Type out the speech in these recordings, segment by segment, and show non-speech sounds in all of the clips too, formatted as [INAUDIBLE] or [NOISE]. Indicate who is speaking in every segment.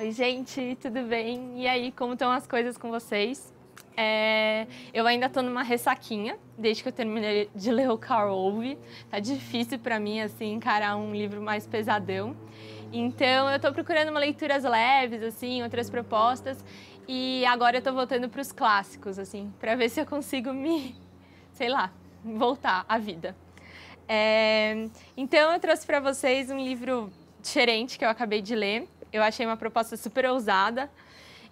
Speaker 1: Oi, gente, tudo bem? E aí, como estão as coisas com vocês? É, eu ainda estou numa ressaquinha, desde que eu terminei de ler o Carl Ove. Tá difícil para mim, assim, encarar um livro mais pesadão. Então, eu estou procurando uma leituras leves, assim, outras propostas. E agora eu estou voltando para os clássicos, assim, para ver se eu consigo me, [LAUGHS] sei lá, voltar à vida. É, então, eu trouxe para vocês um livro diferente que eu acabei de ler eu achei uma proposta super ousada.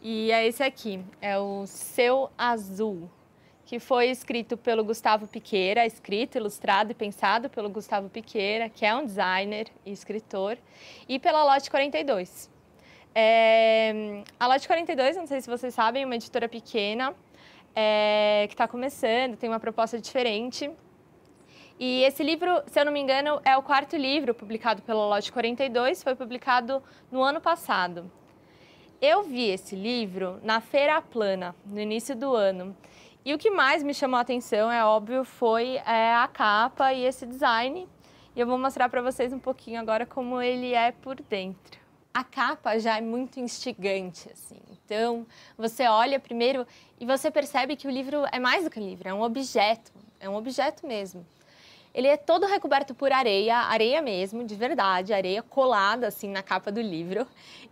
Speaker 1: E é esse aqui, é o Seu Azul, que foi escrito pelo Gustavo Piqueira, escrito, ilustrado e pensado pelo Gustavo Piqueira, que é um designer e escritor, e pela Lote 42. É, a Lote 42, não sei se vocês sabem, é uma editora pequena, é, que está começando, tem uma proposta diferente, e esse livro, se eu não me engano, é o quarto livro publicado pela Lote 42, foi publicado no ano passado. Eu vi esse livro na Feira Plana, no início do ano. E o que mais me chamou a atenção, é óbvio, foi é, a capa e esse design. E eu vou mostrar para vocês um pouquinho agora como ele é por dentro. A capa já é muito instigante, assim. Então, você olha primeiro e você percebe que o livro é mais do que um livro, é um objeto, é um objeto mesmo. Ele é todo recoberto por areia, areia mesmo, de verdade, areia colada assim na capa do livro.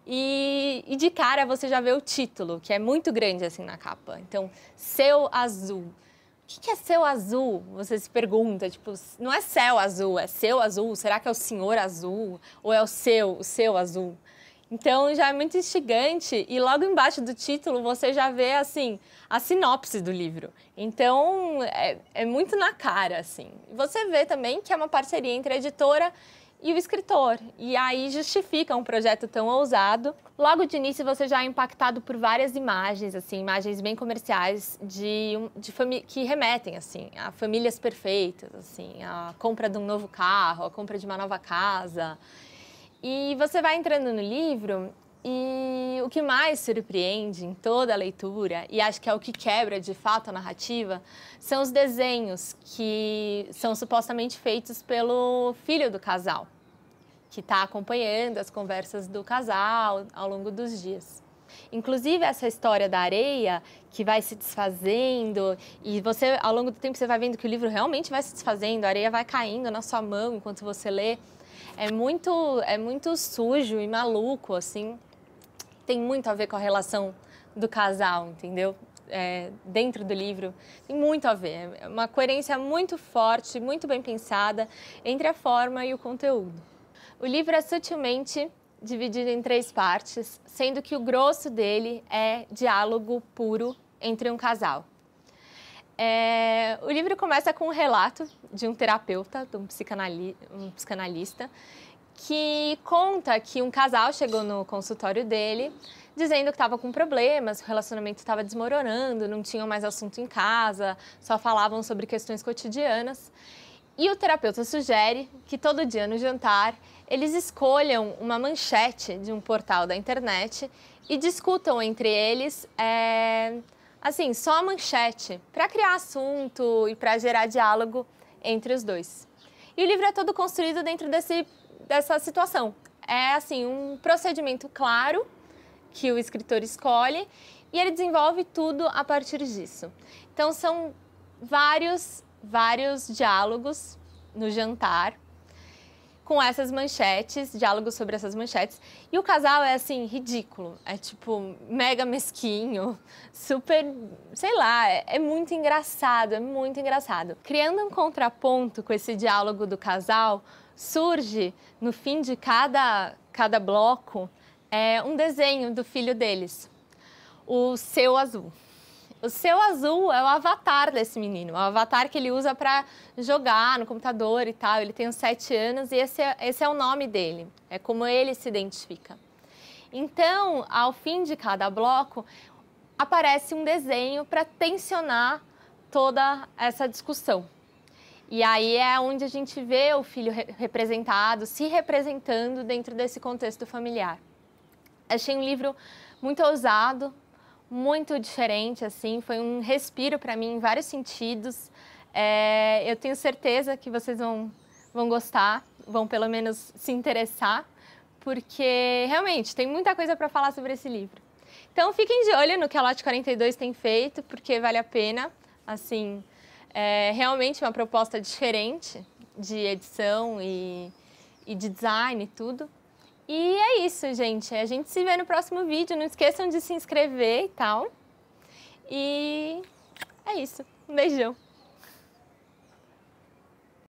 Speaker 1: E, e de cara você já vê o título, que é muito grande assim na capa. Então, Seu Azul. O que, que é seu azul? Você se pergunta, tipo, não é céu azul, é seu azul? Será que é o senhor azul? Ou é o seu, o seu azul? Então já é muito instigante e logo embaixo do título você já vê assim a sinopse do livro. Então é, é muito na cara assim. Você vê também que é uma parceria entre a editora e o escritor. E aí justifica um projeto tão ousado. Logo de início você já é impactado por várias imagens, assim, imagens bem comerciais de, de que remetem assim a famílias perfeitas, assim, a compra de um novo carro, a compra de uma nova casa. E você vai entrando no livro e o que mais surpreende em toda a leitura, e acho que é o que quebra de fato a narrativa, são os desenhos que são supostamente feitos pelo filho do casal, que está acompanhando as conversas do casal ao longo dos dias. Inclusive essa história da areia que vai se desfazendo e você ao longo do tempo você vai vendo que o livro realmente vai se desfazendo, a areia vai caindo na sua mão enquanto você lê é muito, é muito sujo e maluco, assim. Tem muito a ver com a relação do casal, entendeu? É, dentro do livro tem muito a ver. É uma coerência muito forte, muito bem pensada entre a forma e o conteúdo. O livro é sutilmente dividido em três partes, sendo que o grosso dele é diálogo puro entre um casal. É, o livro começa com um relato de um terapeuta, de um, psicanali um psicanalista, que conta que um casal chegou no consultório dele dizendo que estava com problemas, o relacionamento estava desmoronando, não tinham mais assunto em casa, só falavam sobre questões cotidianas. E o terapeuta sugere que todo dia no jantar eles escolham uma manchete de um portal da internet e discutam entre eles é, assim, só a manchete, para criar assunto e para gerar diálogo entre os dois. E o livro é todo construído dentro desse, dessa situação. É, assim, um procedimento claro que o escritor escolhe e ele desenvolve tudo a partir disso. Então, são vários, vários diálogos no jantar com essas manchetes, diálogos sobre essas manchetes. E o casal é assim, ridículo. É tipo, mega mesquinho, super. sei lá, é, é, muito engraçado, é muito engraçado. Criando um contraponto com esse diálogo do casal, surge no fim de cada, cada bloco é, um desenho do filho deles, o seu azul. O seu azul é o avatar desse menino, é o avatar que ele usa para jogar no computador e tal. Ele tem uns sete anos e esse é, esse é o nome dele, é como ele se identifica. Então, ao fim de cada bloco, aparece um desenho para tensionar toda essa discussão. E aí é onde a gente vê o filho representado, se representando dentro desse contexto familiar. Achei um livro muito ousado, muito diferente, assim, foi um respiro para mim em vários sentidos. É, eu tenho certeza que vocês vão, vão gostar, vão pelo menos se interessar, porque realmente tem muita coisa para falar sobre esse livro. Então fiquem de olho no que a Lote 42 tem feito, porque vale a pena, assim, é realmente uma proposta diferente de edição e, e de design e tudo. E é isso, gente. A gente se vê no próximo vídeo. Não esqueçam de se inscrever e tal. E é isso. Um beijão.